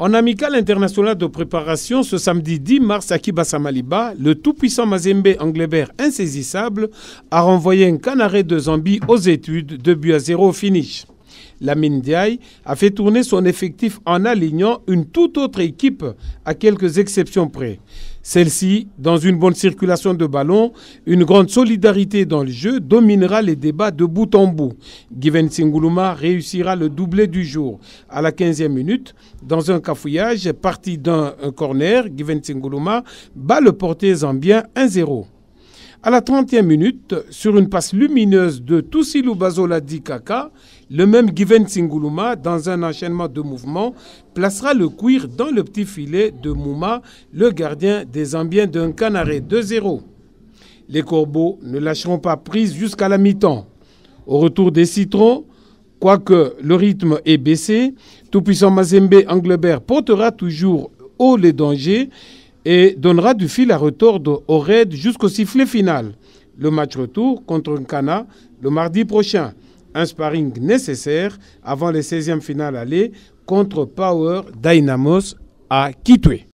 En amical international de préparation, ce samedi 10 mars à Kibasamaliba, le tout-puissant Mazembe anglais-vert insaisissable a renvoyé un canaré de Zambie aux études, de but à 0 au finish. La Diaye a fait tourner son effectif en alignant une toute autre équipe à quelques exceptions près. Celle-ci, dans une bonne circulation de ballon, une grande solidarité dans le jeu, dominera les débats de bout en bout. Given Singuluma réussira le doublé du jour. À la 15e minute, dans un cafouillage, parti d'un corner, Given Singuluma bat le porté zambien 1-0. À la 30 e minute, sur une passe lumineuse de Toussilou Bazola Dikaka, le même Given Singuluma, dans un enchaînement de mouvements, placera le cuir dans le petit filet de Mouma, le gardien des Ambiens d'un Canaré 2-0. Les corbeaux ne lâcheront pas prise jusqu'à la mi-temps. Au retour des citrons, quoique le rythme ait baissé, Tout-Puissant Mazembe Anglebert portera toujours haut les dangers et donnera du fil à retordre au raid jusqu'au sifflet final. Le match retour contre Nkana le mardi prochain. Un sparring nécessaire avant les 16e finales aller contre Power Dynamos à Kitwe.